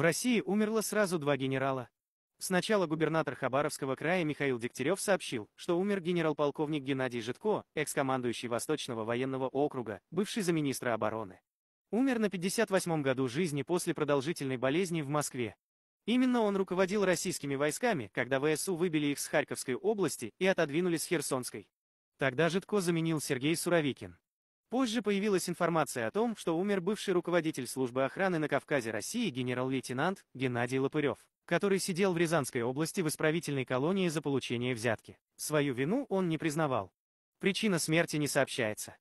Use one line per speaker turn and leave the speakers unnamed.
В России умерло сразу два генерала. Сначала губернатор Хабаровского края Михаил Дегтярев сообщил, что умер генерал-полковник Геннадий Житко, экс-командующий Восточного военного округа, бывший замминистра обороны. Умер на 58-м году жизни после продолжительной болезни в Москве. Именно он руководил российскими войсками, когда ВСУ выбили их с Харьковской области и отодвинули с Херсонской. Тогда Житко заменил Сергей Суровикин. Позже появилась информация о том, что умер бывший руководитель службы охраны на Кавказе России генерал-лейтенант Геннадий Лопырев, который сидел в Рязанской области в исправительной колонии за получение взятки. Свою вину он не признавал. Причина смерти не сообщается.